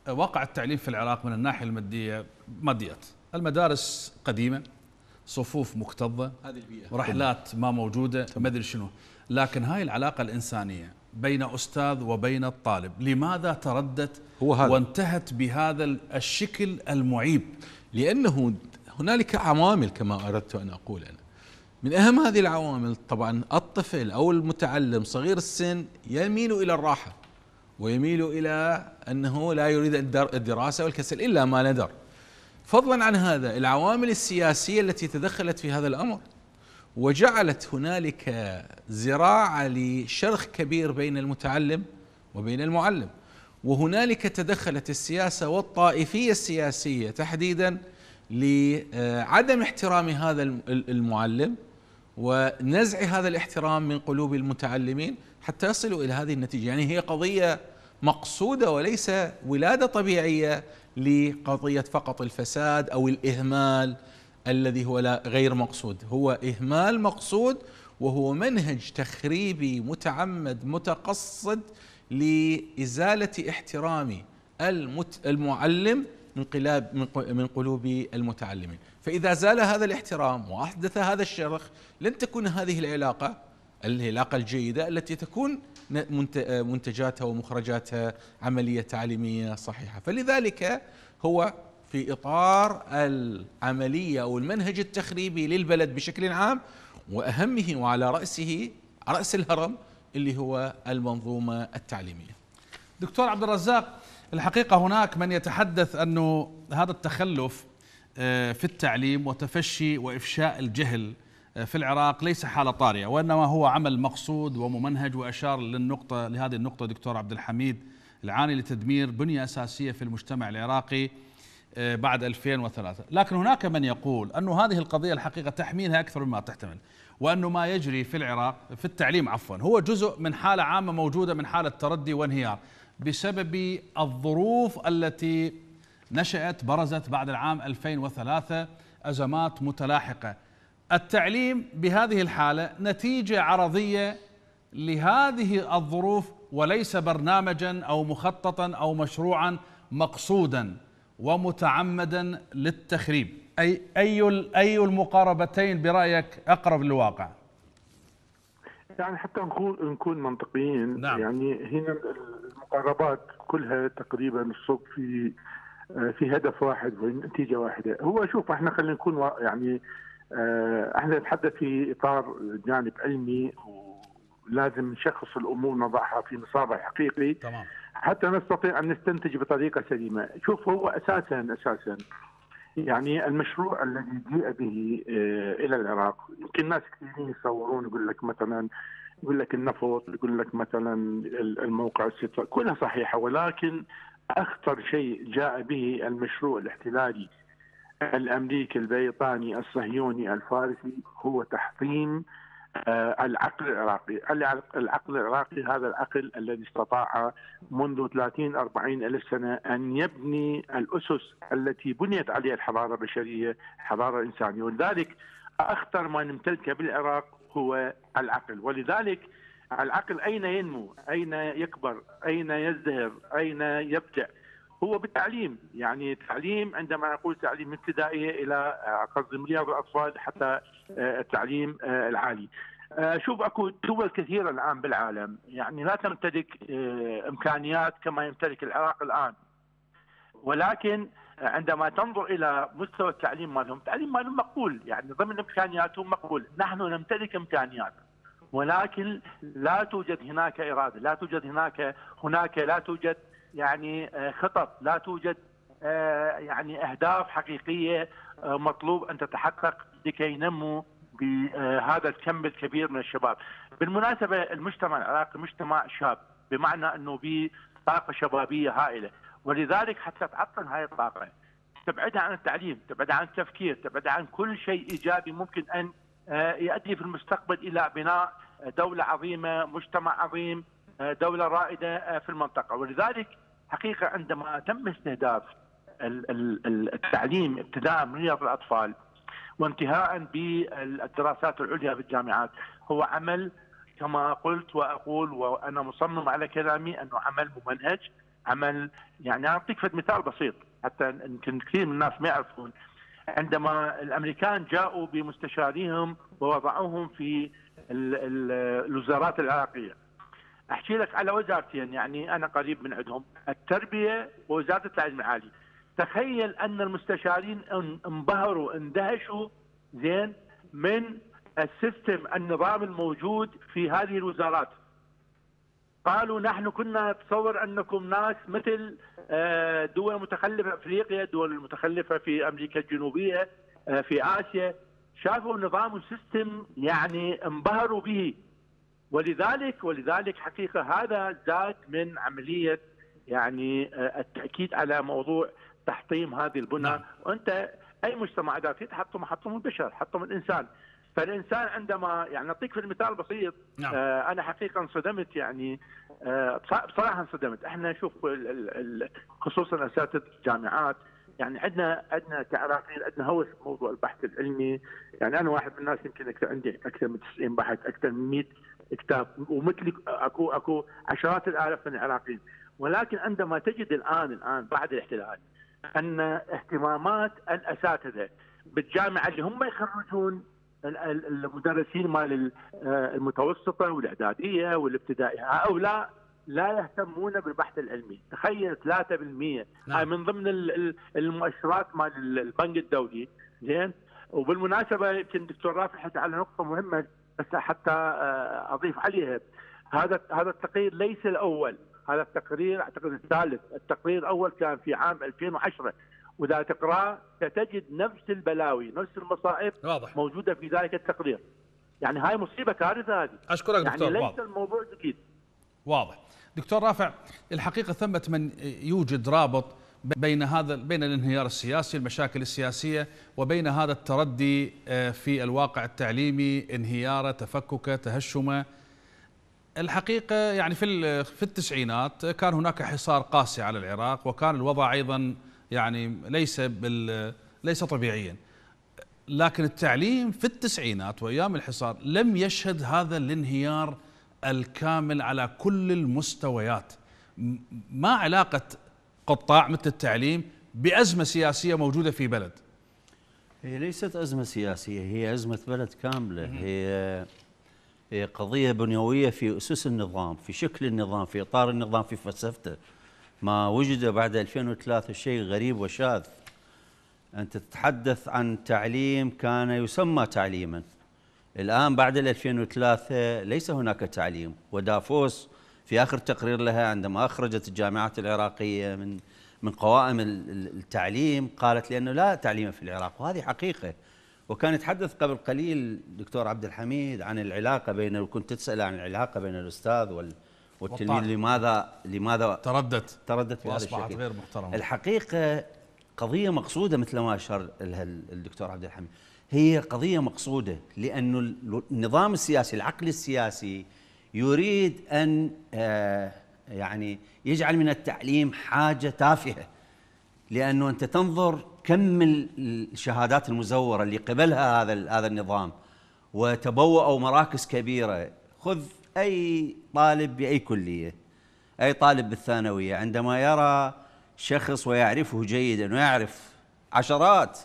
واقع التعليم في العراق من الناحية المادية ماديات المدارس قديمة صفوف مكتظة هذه البيئة رحلات ما موجودة ما أدري شنو لكن هاي العلاقة الإنسانية بين أستاذ وبين الطالب لماذا تردت هو هذا. وانتهت بهذا الشكل المعيب لأنه هنالك عوامل كما أردت أن أقول أنا من أهم هذه العوامل طبعا الطفل أو المتعلم صغير السن يميل إلى الراحة ويميل إلى أنه لا يريد الدراسة والكسل إلا ما ندر فضلا عن هذا العوامل السياسية التي تدخلت في هذا الأمر وجعلت هنالك زراعه لشرخ كبير بين المتعلم وبين المعلم وهنالك تدخلت السياسه والطائفيه السياسيه تحديدا لعدم احترام هذا المعلم ونزع هذا الاحترام من قلوب المتعلمين حتى يصلوا الى هذه النتيجه، يعني هي قضيه مقصوده وليس ولاده طبيعيه لقضيه فقط الفساد او الاهمال الذي هو لا غير مقصود هو إهمال مقصود وهو منهج تخريبي متعمد متقصد لإزالة احترام المعلم من قلاب من قلوب المتعلمين، فإذا زال هذا الاحترام وأحدث هذا الشرخ لن تكون هذه العلاقة العلاقة الجيدة التي تكون منتجاتها ومخرجاتها عملية تعليمية صحيحة، فلذلك هو في اطار العمليه او المنهج التخريبي للبلد بشكل عام واهمه وعلى راسه راس الهرم اللي هو المنظومه التعليميه. دكتور عبد الرزاق الحقيقه هناك من يتحدث انه هذا التخلف آه، في التعليم وتفشي وافشاء الجهل آه، في العراق ليس حاله طارئه وانما هو عمل مقصود وممنهج واشار للنقطه لهذه النقطه دكتور عبد الحميد العاني لتدمير بنيه اساسيه في المجتمع العراقي آه، بعد 2003 لكن هناك من يقول أن هذه القضية الحقيقة تحميلها أكثر مما تحتمل وأنه ما يجري في العراق في التعليم عفوا هو جزء من حالة عامة موجودة من حالة تردي وانهيار بسبب الظروف التي نشأت برزت بعد العام 2003 أزمات متلاحقة التعليم بهذه الحالة نتيجة عرضية لهذه الظروف وليس برنامجا أو مخططا أو مشروعا مقصودا ومتعمدا للتخريب أي أي أي المقاربتين برأيك أقرب للواقع؟ يعني حتى نقول نكون منطقيين نعم. يعني هنا المقاربات كلها تقريبا الصب في آه، في هدف واحد ونتيجه واحده هو شوف احنا خلينا نكون يعني آه، احنا نتحدث في اطار جانب علمي ولازم نشخص الامور نضعها في مصابة الحقيقي تمام حتى نستطيع ان نستنتج بطريقه سليمه، شوف هو اساسا اساسا يعني المشروع الذي جيء به آه، الى العراق يمكن ناس كثيرين يصورون يقول لك مثلا يقول لك النفط يقول لك مثلا الموقع الستة كلها صحيحه ولكن اخطر شيء جاء به المشروع الاحتلالي الامريكي البريطاني الصهيوني الفارسي هو تحطيم آه، العقل العراقي العقل العراقي هذا العقل الذي استطاع منذ 30 40 ألف سنة أن يبني الأسس التي بنيت عليها الحضارة البشرية حضارة إنسانية ولذلك أخطر ما نمتلكه بالعراق هو العقل ولذلك العقل أين ينمو أين يكبر أين يزدهر أين يبدأ هو بالتعليم يعني التعليم عندما نقول تعليم ابتدائي الى قصد من الاطفال حتى آه، التعليم آه، العالي آه، شوف اكو دول كثيره الان بالعالم يعني لا تمتلك امكانيات كما يمتلك العراق الان ولكن عندما تنظر الى مستوى التعليم مالهم، التعليم مالهم مقبول يعني ضمن امكانياتهم مقبول، نحن نمتلك امكانيات، ولكن لا توجد هناك اراده، لا توجد هناك هناك لا توجد يعني آه، خطط، لا توجد آه، يعني اهداف حقيقيه آه، مطلوب ان تتحقق لكي ينمو بهذا الكم الكبير من الشباب. بالمناسبه المجتمع العراقي مجتمع شاب بمعنى انه طاقه شبابيه هائله، ولذلك حتى تعطل هاي الطاقه تبعدها عن التعليم، تبعدها عن التفكير، تبعدها عن كل شيء ايجابي ممكن ان يؤدي في المستقبل الى بناء دولة عظيمة مجتمع عظيم آه، دولة رائدة آه، في المنطقة ولذلك حقيقة عندما تم استهداف التعليم ابتداء من رياض الأطفال وانتهاء بالدراسات العليا في الجامعات هو عمل كما قلت وأقول وأنا مصمم على كلامي أنه عمل ممنهج عمل يعني أعطيك مثال بسيط حتى يمكن كثير من الناس ما يعرفون عندما الامريكان جاءوا بمستشاريهم ووضعوهم في الوزارات العراقيه احكي لك على وزارتين يعني انا قريب من عندهم التربيه ووزاره التعليم العالي تخيل ان المستشارين انبهروا اندهشوا زين من السيستم النظام الموجود في هذه الوزارات قالوا نحن كنا نتصور انكم ناس مثل آه، دول متخلفه افريقيا دول متخلفه في امريكا الجنوبيه آه، في اسيا شافوا نظام وسيستم يعني انبهروا به ولذلك ولذلك حقيقه هذا زاد من عمليه يعني آه، التاكيد على موضوع تحطيم هذه البنى نعم. وانت اي مجتمع دافي تحطم حطم البشر حطم الانسان فالانسان عندما يعني اعطيك في المثال بسيط نعم. آه انا حقيقه انصدمت يعني آه بصراحه انصدمت احنا نشوف خصوصا اساتذه الجامعات يعني عندنا عندنا كعراقيين عندنا هوس موضوع البحث العلمي يعني انا واحد من الناس يمكن اكثر عندي اكثر من 90 بحث اكثر من 100 كتاب ومثلي اكو اكو عشرات الالاف من العراقيين ولكن عندما تجد الان الان بعد الاحتلال ان اهتمامات الاساتذه بالجامعه اللي هم يخرجون المدرسين مال آه، المتوسطه والاعداديه والابتدائيه هؤلاء لا يهتمون بالبحث العلمي تخيل 3% نعم. هاي من ضمن المؤشرات مال البنك الدولي زين وبالمناسبه يمكن دكتور رافع حتى على نقطه مهمه بس حتى آه، اضيف عليها هذا هذا التقرير ليس الاول هذا التقرير اعتقد الثالث التقرير الاول كان في عام 2010 واذا تقراه ستجد نفس البلاوي نفس المصائب واضح. موجوده في ذلك التقرير يعني هاي مصيبه كارثه هذه اشكرك يعني دكتور ليس واضح. الموضوع جديد واضح دكتور رافع الحقيقة ثمة من يوجد رابط بين هذا بين الانهيار السياسي المشاكل السياسية وبين هذا التردي آه، في الواقع التعليمي انهياره تفككه تهشمه الحقيقة يعني في في التسعينات كان هناك حصار قاسي على العراق وكان الوضع أيضا يعني ليس بال ليس طبيعيا لكن التعليم في التسعينات وأيام الحصار لم يشهد هذا الانهيار الكامل على كل المستويات ما علاقة قطاع مثل التعليم بأزمة سياسية موجودة في بلد هي ليست أزمة سياسية هي أزمة بلد كاملة هي هي قضية بنيوية في أسس النظام في شكل النظام في إطار النظام في فلسفته ما وجد بعد 2003 شيء غريب وشاذ أنت تتحدث عن تعليم كان يسمى تعليما الآن بعد 2003 ليس هناك تعليم ودافوس في آخر تقرير لها عندما أخرجت الجامعات العراقية من من قوائم التعليم قالت لأنه لا تعليم في العراق وهذه حقيقة وكان يتحدث قبل قليل الدكتور عبد الحميد عن العلاقة بين كنت تسأل عن العلاقة بين الأستاذ وال والتلميذ لماذا لماذا تردت تردت واصبحت غير محترمه الحقيقه قضيه مقصوده مثل ما اشار لها الدكتور عبد الحميد هي قضية مقصودة لأن النظام السياسي العقل السياسي يريد أن آه، يعني يجعل من التعليم حاجة تافهة لأنه أنت تنظر كم الشهادات المزورة اللي قبلها هذا هذا النظام وتبوأوا مراكز كبيرة خذ أي طالب بأي كلية أي طالب بالثانوية عندما يرى شخص ويعرفه جيدا ويعرف عشرات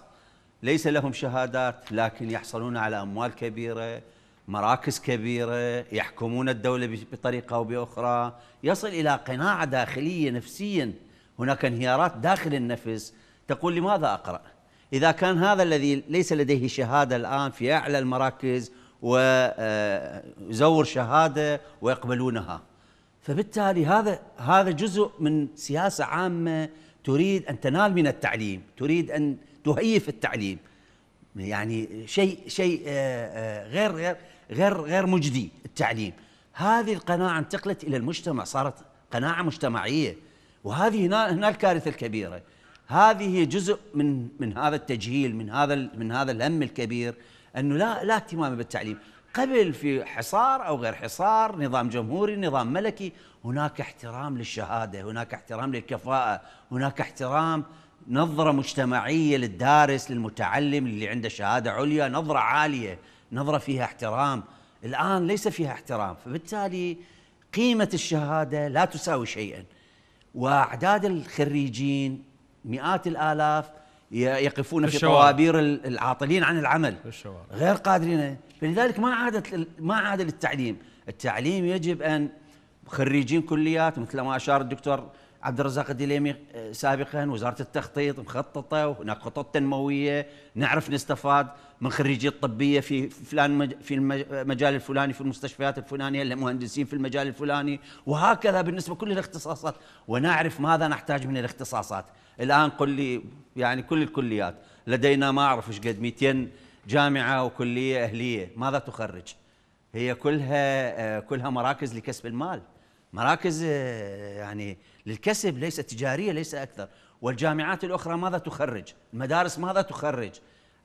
ليس لهم شهادات لكن يحصلون على أموال كبيرة مراكز كبيرة يحكمون الدولة بطريقة أو بأخرى يصل إلى قناعة داخلية نفسيا هناك انهيارات داخل النفس تقول لماذا أقرأ إذا كان هذا الذي ليس لديه شهادة الآن في أعلى المراكز وزور آه، شهادة ويقبلونها فبالتالي هذا هذا جزء من سياسة عامة تريد أن تنال من التعليم تريد أن تهيف التعليم يعني شيء شيء آه، آه، غير غير غير غير مجدي التعليم هذه القناعه انتقلت الى المجتمع صارت قناعه مجتمعيه وهذه هنا هنا الكارثه الكبيره هذه هي جزء من من هذا التجهيل من هذا من هذا الهم الكبير انه لا لا اهتمام بالتعليم قبل في حصار او غير حصار نظام جمهوري نظام ملكي هناك احترام للشهاده هناك احترام للكفاءه هناك احترام نظرة مجتمعية للدارس للمتعلم اللي عنده شهادة عليا نظرة عالية نظرة فيها احترام الآن ليس فيها احترام فبالتالي قيمة الشهادة لا تساوي شيئا وأعداد الخريجين مئات الآلاف يقفون في طوابير العاطلين عن العمل بالشوارع. غير قادرين فلذلك ما عادت ما عاد للتعليم التعليم يجب أن خريجين كليات مثل ما أشار الدكتور عبد الرزاق الدليمي آه، سابقا وزاره التخطيط مخططه وهناك خطط تنمويه نعرف نستفاد من خريجي الطبيه في فلان في المجال الفلاني في المستشفيات الفلانيه المهندسين في المجال الفلاني وهكذا بالنسبه كل الاختصاصات ونعرف ماذا نحتاج من الاختصاصات الان قل لي يعني كل الكليات لدينا ما اعرف ايش قد 200 جامعه وكليه اهليه ماذا تخرج هي كلها آه، كلها مراكز لكسب المال مراكز آه، يعني للكسب ليس تجارية ليس أكثر والجامعات الأخرى ماذا تخرج المدارس ماذا تخرج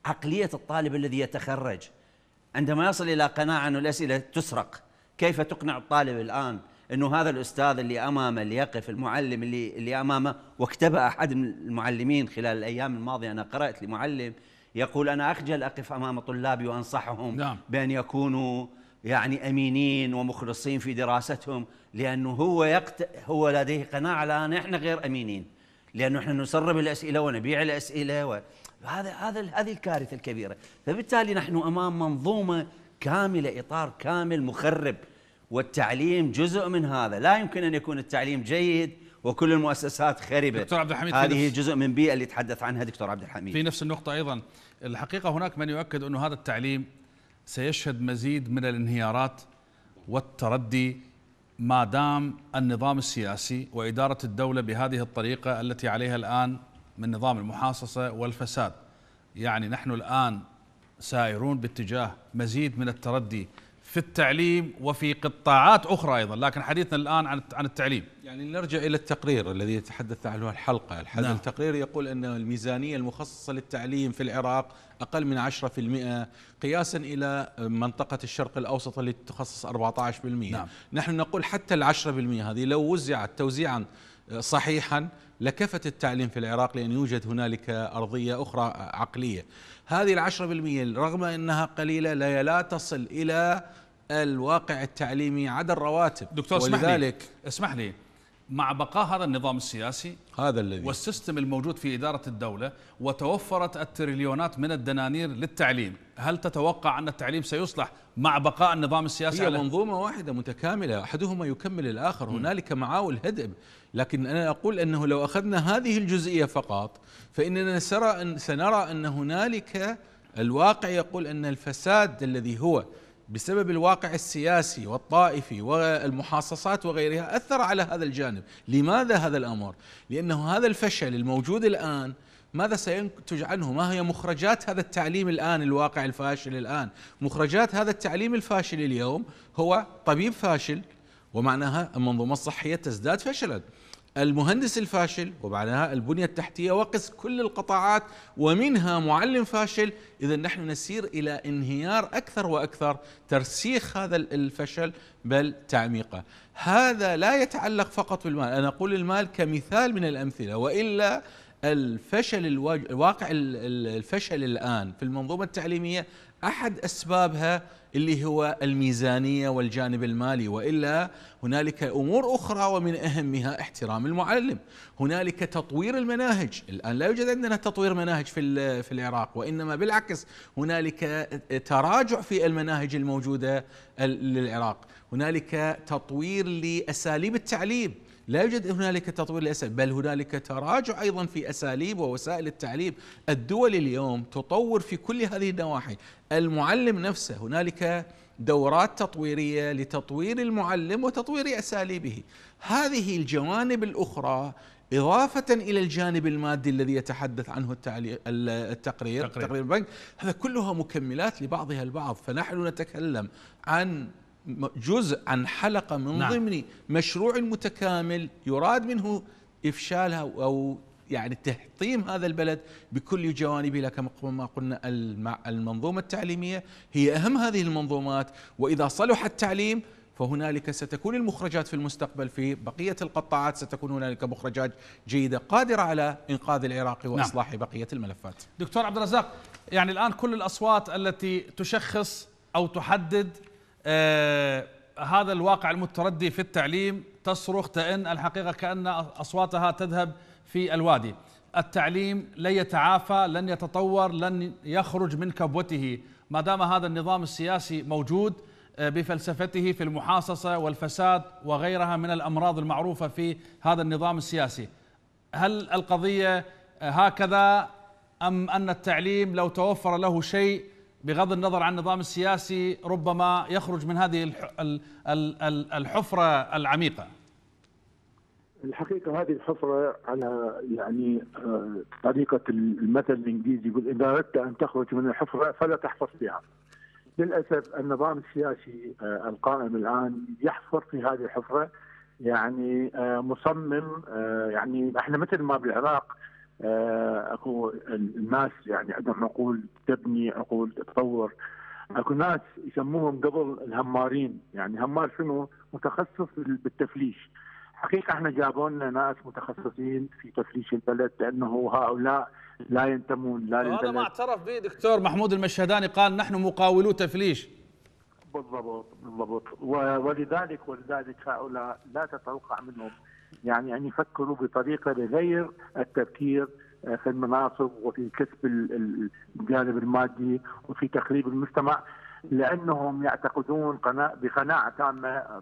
عقلية الطالب الذي يتخرج عندما يصل إلى قناعة أن الأسئلة تسرق كيف تقنع الطالب الآن أنه هذا الأستاذ اللي أمامه اللي يقف المعلم اللي, اللي أمامه واكتب أحد المعلمين خلال الأيام الماضية أنا قرأت لمعلم يقول أنا أخجل أقف أمام طلابي وأنصحهم نعم. بأن يكونوا يعني امينين ومخلصين في دراستهم لانه هو يقت... هو لديه قناعه لا نحن غير امينين لانه احنا نسرب الاسئله ونبيع الاسئله و... هذا هذا هذه الكارثه الكبيره فبالتالي نحن امام منظومه كامله اطار كامل مخرب والتعليم جزء من هذا لا يمكن ان يكون التعليم جيد وكل المؤسسات خربت دكتور عبد الحميد هذه جزء من بيئه اللي تحدث عنها دكتور عبد الحميد في نفس النقطه ايضا الحقيقه هناك من يؤكد انه هذا التعليم سيشهد مزيد من الانهيارات والتردي ما دام النظام السياسي وإدارة الدولة بهذه الطريقة التي عليها الآن من نظام المحاصصة والفساد يعني نحن الآن سائرون باتجاه مزيد من التردي في التعليم وفي قطاعات اخرى ايضا، لكن حديثنا الان عن التعليم. يعني نرجع الى التقرير الذي تحدثنا عنه الحلقه، الحلقة نعم. التقرير يقول ان الميزانيه المخصصه للتعليم في العراق أقل من 10% قياسا إلى منطقة الشرق الأوسط اللي تخصص 14% نعم. نحن نقول حتى العشرة بالمئة هذه لو وزعت توزيعا صحيحا لكفت التعليم في العراق لأن يوجد هنالك أرضية أخرى عقلية هذه العشرة بالمئة رغم أنها قليلة لا, لا تصل إلى الواقع التعليمي عدا الرواتب دكتور اسمح لي, اسمح لي مع بقاء هذا النظام السياسي هذا الذي والسيستم الموجود في إدارة الدولة وتوفرت التريليونات من الدنانير للتعليم هل تتوقع أن التعليم سيصلح مع بقاء النظام السياسي هي منظومة واحدة متكاملة أحدهما يكمل الآخر هنالك معاول هدم لكن أنا أقول أنه لو أخذنا هذه الجزئية فقط فإننا سنرى أن, سنرى أن هنالك الواقع يقول أن الفساد الذي هو بسبب الواقع السياسي والطائفي والمحاصصات وغيرها اثر على هذا الجانب، لماذا هذا الامر؟ لانه هذا الفشل الموجود الان ماذا سينتج عنه؟ ما هي مخرجات هذا التعليم الان الواقع الفاشل الان؟ مخرجات هذا التعليم الفاشل اليوم هو طبيب فاشل ومعناها المنظومه الصحيه تزداد فشلا. المهندس الفاشل وبعدها البنية التحتية وقس كل القطاعات ومنها معلم فاشل إذا نحن نسير إلى انهيار أكثر وأكثر ترسيخ هذا الفشل بل تعميقه هذا لا يتعلق فقط بالمال أنا أقول المال كمثال من الأمثلة وإلا الفشل الواقع الفشل الآن في المنظومة التعليمية أحد أسبابها اللي هو الميزانية والجانب المالي وإلا هنالك أمور أخرى ومن أهمها احترام المعلم هنالك تطوير المناهج الآن لا يوجد عندنا تطوير مناهج في, في العراق وإنما بالعكس هنالك تراجع في المناهج الموجودة للعراق هنالك تطوير لأساليب التعليم لا يوجد هنالك تطوير للاساليب بل هنالك تراجع ايضا في اساليب ووسائل التعليم الدول اليوم تطور في كل هذه النواحي المعلم نفسه هنالك دورات تطويريه لتطوير المعلم وتطوير اساليبه هذه الجوانب الاخرى إضافة إلى الجانب المادي الذي يتحدث عنه التقرير تقرير البنك هذا كلها مكملات لبعضها البعض فنحن نتكلم عن جزء عن حلقة من نعم. ضمن مشروع متكامل يراد منه إفشالها أو يعني تحطيم هذا البلد بكل جوانبه لكما كما قلنا المنظومة التعليمية هي أهم هذه المنظومات وإذا صلح التعليم فهنالك ستكون المخرجات في المستقبل في بقية القطاعات ستكون هنالك مخرجات جيدة قادرة على إنقاذ العراق نعم. وإصلاح نعم. بقية الملفات دكتور عبد الرزاق يعني الآن كل الأصوات التي تشخص أو تحدد آه، هذا الواقع المتردي في التعليم تصرخ تئن الحقيقة كأن أصواتها تذهب في الوادي التعليم لن يتعافى لن يتطور لن يخرج من كبوته ما دام هذا النظام السياسي موجود آه، بفلسفته في المحاصصة والفساد وغيرها من الأمراض المعروفة في هذا النظام السياسي هل القضية هكذا أم أن التعليم لو توفر له شيء بغض النظر عن النظام السياسي ربما يخرج من هذه الحفره العميقه؟ الحقيقه هذه الحفره على يعني آه، طريقه المثل الانجليزي يقول اذا اردت ان تخرج من الحفره فلا تحفر فيها. للاسف النظام السياسي آه، القائم الان يحفر في هذه الحفره يعني آه، مصمم يعني احنا مثل ما بالعراق اكو آه، الناس يعني عندهم عقول تبني عقول تطور اكو ناس يسموهم قبل الهمارين يعني همار شنو متخصص بالتفليش حقيقة احنا جابونا ناس متخصصين في تفليش البلد لأنه هؤلاء لا ينتمون لا هذا ما اعترف به دكتور محمود المشهداني قال نحن مقاولو تفليش بالضبط بالضبط ولذلك ولذلك هؤلاء لا تتوقع منهم يعني أن يفكروا بطريقة لغير التفكير آه، في المناصب وفي كسب الجانب المادي وفي تخريب المجتمع لأنهم يعتقدون بقناعة تامة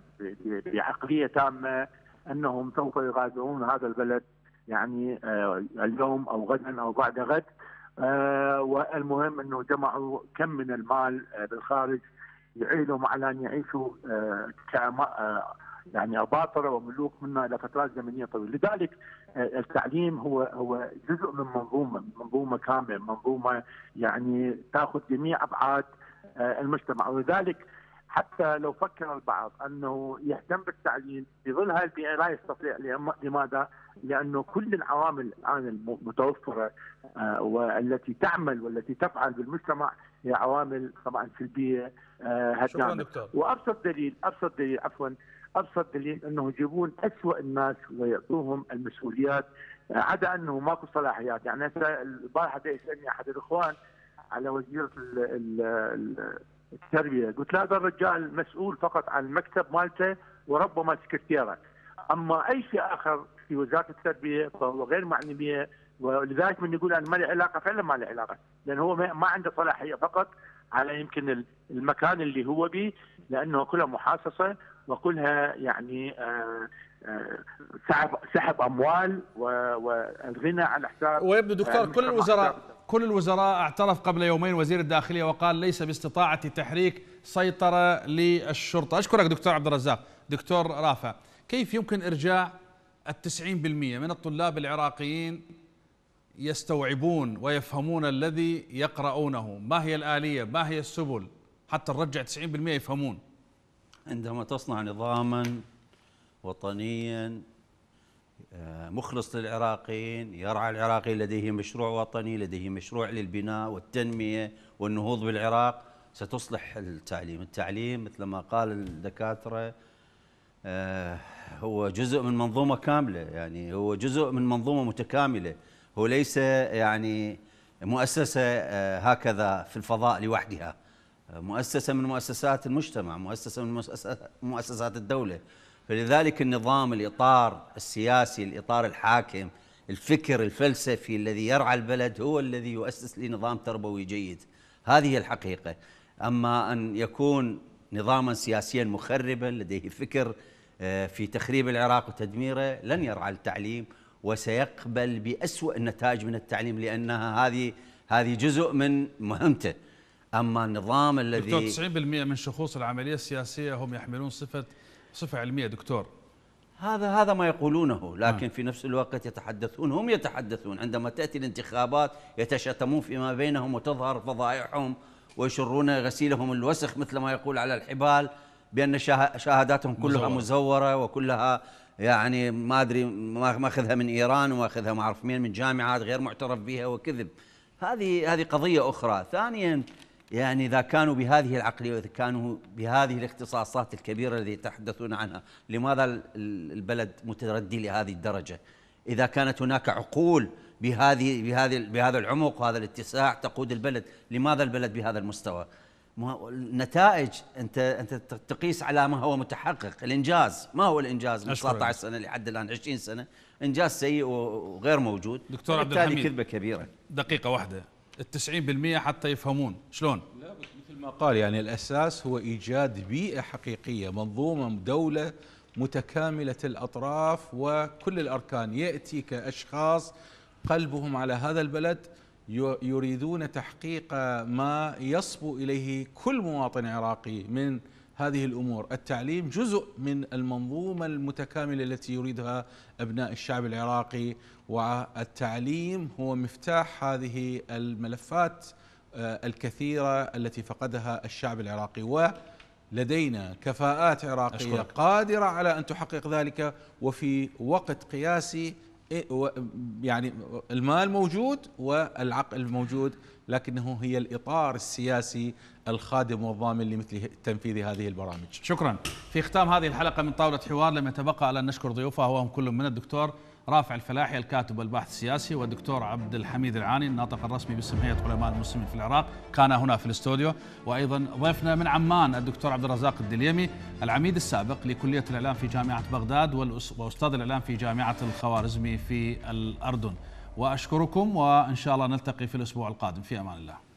بعقلية تامة أنهم سوف يغادرون هذا البلد يعني آه، اليوم أو غدا أو بعد غد آه، والمهم أنه جمعوا كم من المال بالخارج يعيدهم على أن يعيشوا يعني أباطرة وملوك منا إلى فترات زمنية طويلة لذلك آه، التعليم هو هو جزء من منظومة منظومة كاملة منظومة يعني تأخذ جميع أبعاد آه، المجتمع ولذلك حتى لو فكر البعض انه يهتم بالتعليم في ظل هذه البيئه لا يستطيع لماذا؟ لانه كل العوامل الان المتوفره آه، والتي تعمل والتي تفعل بالمجتمع هي عوامل طبعا سلبيه شكرا دكتور وابسط دليل ابسط دليل عفوا ابسط دليل انه يجيبون اسوء الناس ويعطوهم المسؤوليات آه، عدا انه ماكو صلاحيات يعني هسه البارحه يسالني احد الاخوان على وزيره التربيه قلت له هذا الرجال مسؤول فقط عن المكتب مالته وربما سكرتيره اما اي شيء اخر في وزاره التربيه فهو غير معني بها ولذلك من يقول انا ما لي علاقه فعلا ما لي علاقه لان هو ما عنده صلاحيه فقط على يمكن المكان اللي هو به لانه كله محاصصه وكلها يعني آه، آه، سحب سحب اموال والغنى على حساب ويبدو دكتور آه، كل الوزراء كل الوزراء اعترف قبل يومين وزير الداخليه وقال ليس باستطاعتي تحريك سيطره للشرطه، اشكرك دكتور عبد الرزاق، دكتور رافع، كيف يمكن ارجاع التسعين بالمئة من الطلاب العراقيين يستوعبون ويفهمون الذي يقرؤونه ما هي الآلية ما هي السبل حتى نرجع 90% يفهمون عندما تصنع نظاما وطنيا آه، مخلص للعراقيين يرعى العراقي لديه مشروع وطني لديه مشروع للبناء والتنمية والنهوض بالعراق ستصلح التعليم التعليم مثل ما قال الدكاترة آه، هو جزء من منظومة كاملة يعني هو جزء من منظومة متكاملة هو ليس يعني مؤسسة آه، هكذا في الفضاء لوحدها مؤسسة من مؤسسات المجتمع مؤسسة من مؤسسات الدولة فلذلك النظام الإطار السياسي الإطار الحاكم الفكر الفلسفي الذي يرعى البلد هو الذي يؤسس لنظام تربوي جيد هذه الحقيقة أما أن يكون نظاما سياسيا مخربا لديه فكر آه، في تخريب العراق وتدميره لن يرعى التعليم وسيقبل بأسوأ النتائج من التعليم لأنها هذه هذه جزء من مهمته اما النظام الذي دكتور 90% من شخوص العمليه السياسيه هم يحملون صفه صفه علميه دكتور هذا هذا ما يقولونه آه. لكن آه. في نفس الوقت يتحدثون هم يتحدثون عندما تاتي الانتخابات يتشاتمون فيما بينهم وتظهر فضائحهم ويشرون غسيلهم الوسخ مثل ما يقول على الحبال بان شهاداتهم كلها مزورة. مزوره وكلها يعني ما ادري ماخذها من ايران وماخذها ما اعرف مين من جامعات غير معترف بها وكذب هذه هذه قضيه اخرى ثانيا يعني إذا كانوا بهذه العقلية وإذا كانوا بهذه الاختصاصات الكبيرة التي يتحدثون عنها لماذا البلد متردي لهذه الدرجة إذا كانت هناك عقول بهذه بهذه بهذا العمق وهذا الاتساع تقود البلد لماذا البلد بهذا المستوى النتائج انت انت تقيس على ما هو متحقق الانجاز ما هو الانجاز من 19 سنه لحد الان 20 سنه انجاز سيء وغير موجود دكتور عبد الحميد كذبه كبيره دقيقه واحده التسعين 90% حتى يفهمون شلون لا بس مثل ما قال يعني الاساس هو ايجاد بيئه حقيقيه منظومه دوله متكامله الاطراف وكل الاركان ياتي كاشخاص قلبهم على هذا البلد يريدون تحقيق ما يصبو اليه كل مواطن عراقي من هذه الأمور التعليم جزء من المنظومة المتكاملة التي يريدها أبناء الشعب العراقي والتعليم هو مفتاح هذه الملفات آه، الكثيرة التي فقدها الشعب العراقي و لدينا كفاءات عراقية أشكرك. قادرة على أن تحقق ذلك وفي وقت قياسي إيه، يعني المال موجود والعقل موجود لكنه هي الإطار السياسي الخادم والضامن لمثل تنفيذ هذه البرامج شكرا في ختام هذه الحلقة من طاولة حوار لم يتبقى ألا نشكر ضيوفها وهم كل من الدكتور رافع الفلاحي الكاتب والباحث السياسي والدكتور عبد الحميد العاني الناطق الرسمي باسم هيئه علماء المسلمين في العراق كان هنا في الاستوديو وايضا ضيفنا من عمان الدكتور عبد الرزاق الدليمي العميد السابق لكليه الاعلام في جامعه بغداد واستاذ الاعلام في جامعه الخوارزمي في الاردن واشكركم وان شاء الله نلتقي في الاسبوع القادم في امان الله.